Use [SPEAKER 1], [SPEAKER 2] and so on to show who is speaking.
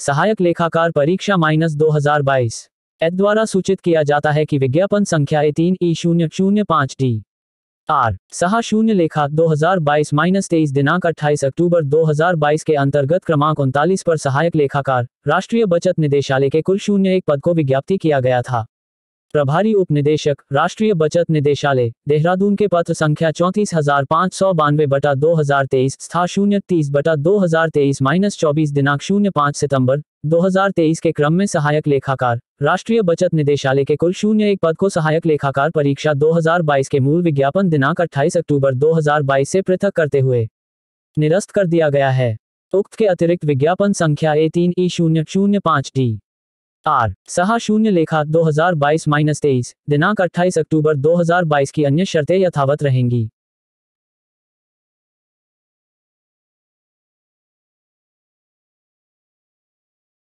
[SPEAKER 1] सहायक लेखाकार परीक्षा माइनस दो बाईस एत द्वारा सूचित किया जाता है कि विज्ञापन संख्या ए तीन ई शून्य शून्य पाँच डी आर सहा शून्य लेखा 2022 माइनस तेईस दिनांक 28 अक्टूबर 2022 के अंतर्गत क्रमांक उनतालीस पर सहायक लेखाकार राष्ट्रीय बचत निदेशालय के कुल शून्य एक पद को विज्ञप्ति किया गया था प्रभारी उप निदेशक राष्ट्रीय बचत निदेशालय देहरादून के पत्र संख्या चौंतीस हजार पाँच सौ बानवे बटा दो हजार तेईस स्था शून्य तीस बटा दो हजार तेईस माइनस चौबीस दिनांक शून्य पाँच सितम्बर दो हजार तेईस के क्रम में सहायक लेखाकार राष्ट्रीय बचत निदेशालय के कुल शून्य एक पद को सहायक लेखाकार परीक्षा दो हजार बाईस के मूल विज्ञापन दिनांक अट्ठाईस अक्टूबर दो हजार बाईस से पृथक करते हुए निरस्त कर दिया गया है उक्त के अतिरिक्त विज्ञापन संख्या ए तीन ई शून्य शून्य पाँच डी आर सहा शून्य लेखा 2022 हजार बाईस माइनस तेईस दिनांक अट्ठाईस अक्टूबर 2022 की अन्य शर्तें यथावत रहेंगी